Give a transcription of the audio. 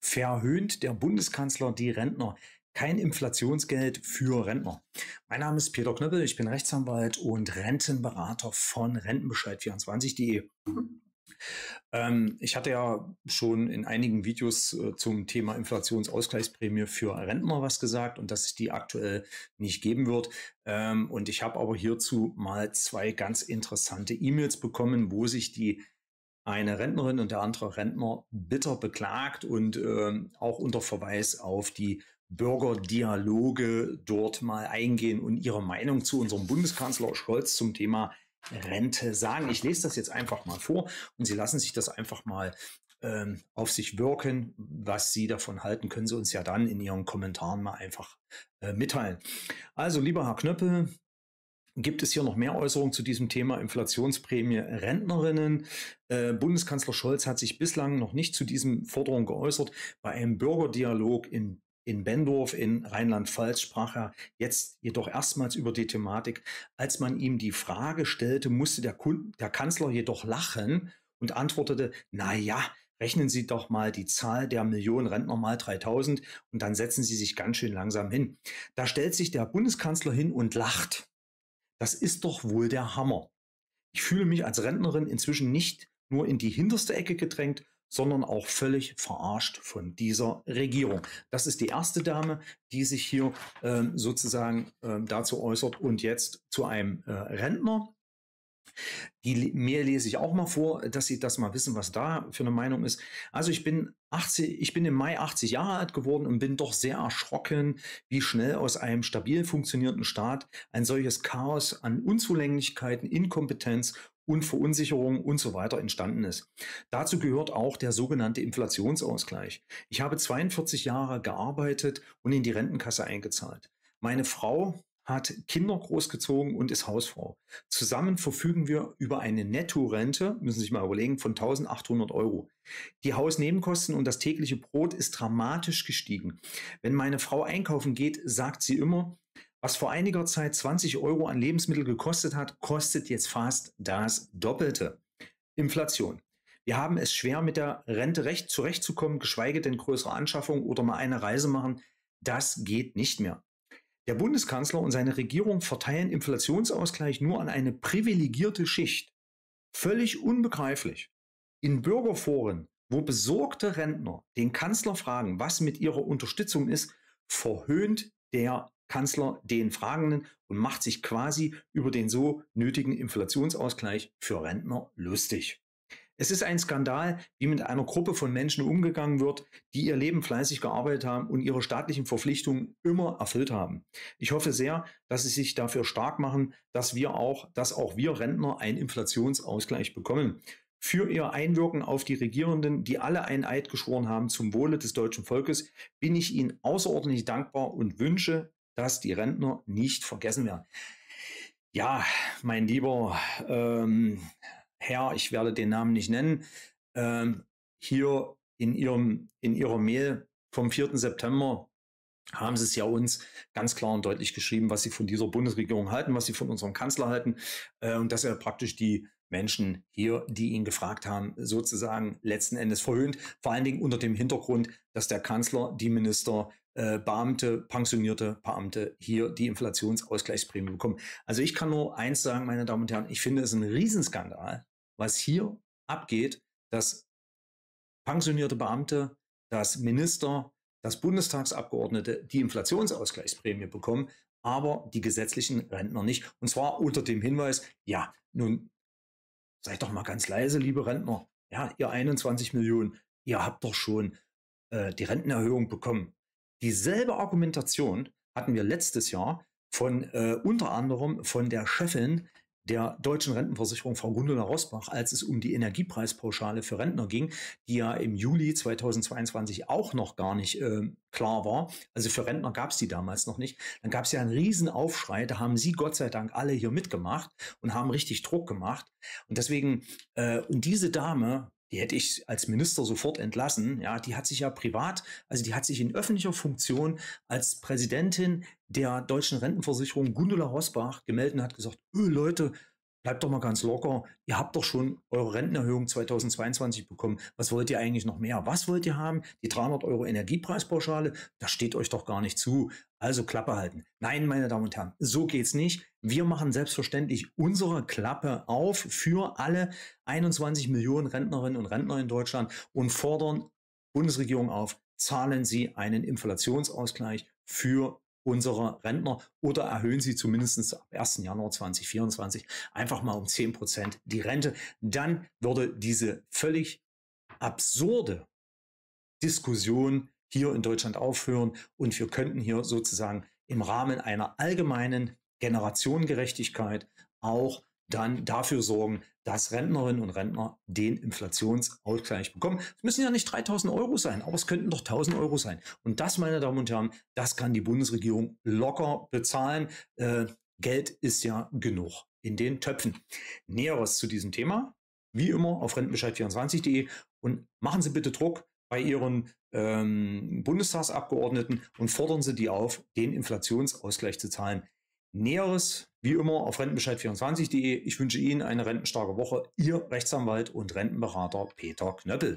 verhöhnt der Bundeskanzler die Rentner. Kein Inflationsgeld für Rentner. Mein Name ist Peter Knöppel, ich bin Rechtsanwalt und Rentenberater von Rentenbescheid24.de. Ähm, ich hatte ja schon in einigen Videos äh, zum Thema Inflationsausgleichsprämie für Rentner was gesagt und dass es die aktuell nicht geben wird. Ähm, und ich habe aber hierzu mal zwei ganz interessante E-Mails bekommen, wo sich die eine Rentnerin und der andere Rentner bitter beklagt und ähm, auch unter Verweis auf die Bürgerdialoge dort mal eingehen und ihre Meinung zu unserem Bundeskanzler Scholz zum Thema Rente sagen. Ich lese das jetzt einfach mal vor und Sie lassen sich das einfach mal ähm, auf sich wirken. Was Sie davon halten, können Sie uns ja dann in Ihren Kommentaren mal einfach äh, mitteilen. Also, lieber Herr Knöppel, gibt es hier noch mehr Äußerungen zu diesem Thema Inflationsprämie Rentnerinnen. Äh, Bundeskanzler Scholz hat sich bislang noch nicht zu diesen Forderungen geäußert. Bei einem Bürgerdialog in in Bendorf in Rheinland-Pfalz sprach er jetzt jedoch erstmals über die Thematik. Als man ihm die Frage stellte, musste der, Kun der Kanzler jedoch lachen und antwortete, na ja, rechnen Sie doch mal die Zahl der Millionen Rentner mal 3000 und dann setzen Sie sich ganz schön langsam hin. Da stellt sich der Bundeskanzler hin und lacht. Das ist doch wohl der Hammer. Ich fühle mich als Rentnerin inzwischen nicht nur in die hinterste Ecke gedrängt, sondern auch völlig verarscht von dieser Regierung. Das ist die erste Dame, die sich hier ähm, sozusagen ähm, dazu äußert und jetzt zu einem äh, Rentner die mehr lese ich auch mal vor, dass Sie das mal wissen, was da für eine Meinung ist. Also ich bin 80, ich bin im Mai 80 Jahre alt geworden und bin doch sehr erschrocken, wie schnell aus einem stabil funktionierenden Staat ein solches Chaos an Unzulänglichkeiten, Inkompetenz und Verunsicherung und so weiter entstanden ist. Dazu gehört auch der sogenannte Inflationsausgleich. Ich habe 42 Jahre gearbeitet und in die Rentenkasse eingezahlt. Meine Frau hat Kinder großgezogen und ist Hausfrau. Zusammen verfügen wir über eine Nettorente, müssen Sie sich mal überlegen, von 1800 Euro. Die Hausnebenkosten und das tägliche Brot ist dramatisch gestiegen. Wenn meine Frau einkaufen geht, sagt sie immer, was vor einiger Zeit 20 Euro an Lebensmittel gekostet hat, kostet jetzt fast das Doppelte. Inflation. Wir haben es schwer, mit der Rente recht zurechtzukommen, geschweige denn größere Anschaffungen oder mal eine Reise machen. Das geht nicht mehr. Der Bundeskanzler und seine Regierung verteilen Inflationsausgleich nur an eine privilegierte Schicht. Völlig unbegreiflich. In Bürgerforen, wo besorgte Rentner den Kanzler fragen, was mit ihrer Unterstützung ist, verhöhnt der Kanzler den Fragenden und macht sich quasi über den so nötigen Inflationsausgleich für Rentner lustig. Es ist ein Skandal, wie mit einer Gruppe von Menschen umgegangen wird, die ihr Leben fleißig gearbeitet haben und ihre staatlichen Verpflichtungen immer erfüllt haben. Ich hoffe sehr, dass Sie sich dafür stark machen, dass wir auch, dass auch wir Rentner einen Inflationsausgleich bekommen. Für ihr Einwirken auf die Regierenden, die alle einen Eid geschworen haben zum Wohle des deutschen Volkes, bin ich Ihnen außerordentlich dankbar und wünsche, dass die Rentner nicht vergessen werden. Ja, mein lieber ähm, Herr, ich werde den Namen nicht nennen, ähm, hier in, ihrem, in ihrer Mail vom 4. September haben sie es ja uns ganz klar und deutlich geschrieben, was sie von dieser Bundesregierung halten, was sie von unserem Kanzler halten äh, und dass er praktisch die Menschen hier, die ihn gefragt haben, sozusagen letzten Endes verhöhnt. Vor allen Dingen unter dem Hintergrund, dass der Kanzler, die Minister, äh, Beamte, pensionierte Beamte hier die Inflationsausgleichsprämie bekommen. Also ich kann nur eins sagen, meine Damen und Herren, ich finde es ein Riesenskandal, was hier abgeht, dass pensionierte Beamte, dass Minister, dass Bundestagsabgeordnete die Inflationsausgleichsprämie bekommen, aber die gesetzlichen Rentner nicht. Und zwar unter dem Hinweis, ja, nun seid doch mal ganz leise, liebe Rentner. Ja, ihr 21 Millionen, ihr habt doch schon äh, die Rentenerhöhung bekommen. Dieselbe Argumentation hatten wir letztes Jahr von äh, unter anderem von der Chefin der deutschen Rentenversicherung Frau Gundula Rosbach, als es um die Energiepreispauschale für Rentner ging, die ja im Juli 2022 auch noch gar nicht äh, klar war. Also für Rentner gab es die damals noch nicht. Dann gab es ja einen riesen Aufschrei. Da haben Sie Gott sei Dank alle hier mitgemacht und haben richtig Druck gemacht. Und deswegen, äh, und diese Dame die hätte ich als Minister sofort entlassen. Ja, die hat sich ja privat, also die hat sich in öffentlicher Funktion als Präsidentin der deutschen Rentenversicherung Gundula Rosbach gemeldet und hat gesagt, öh, Leute, bleibt doch mal ganz locker. Ihr habt doch schon eure Rentenerhöhung 2022 bekommen. Was wollt ihr eigentlich noch mehr? Was wollt ihr haben? Die 300 Euro Energiepreispauschale? Das steht euch doch gar nicht zu. Also Klappe halten. Nein, meine Damen und Herren, so geht's nicht. Wir machen selbstverständlich unsere Klappe auf für alle 21 Millionen Rentnerinnen und Rentner in Deutschland und fordern Bundesregierung auf, zahlen Sie einen Inflationsausgleich für unserer Rentner oder erhöhen Sie zumindest ab 1. Januar 2024 einfach mal um 10 Prozent die Rente. Dann würde diese völlig absurde Diskussion hier in Deutschland aufhören und wir könnten hier sozusagen im Rahmen einer allgemeinen Generationengerechtigkeit auch dann dafür sorgen, dass Rentnerinnen und Rentner den Inflationsausgleich bekommen. Es müssen ja nicht 3000 Euro sein, aber es könnten doch 1000 Euro sein. Und das, meine Damen und Herren, das kann die Bundesregierung locker bezahlen. Äh, Geld ist ja genug in den Töpfen. Näheres zu diesem Thema, wie immer, auf rentenbescheid24.de und machen Sie bitte Druck bei Ihren ähm, Bundestagsabgeordneten und fordern Sie die auf, den Inflationsausgleich zu zahlen. Näheres wie immer auf rentenbescheid24.de. Ich wünsche Ihnen eine rentenstarke Woche. Ihr Rechtsanwalt und Rentenberater Peter Knöppel.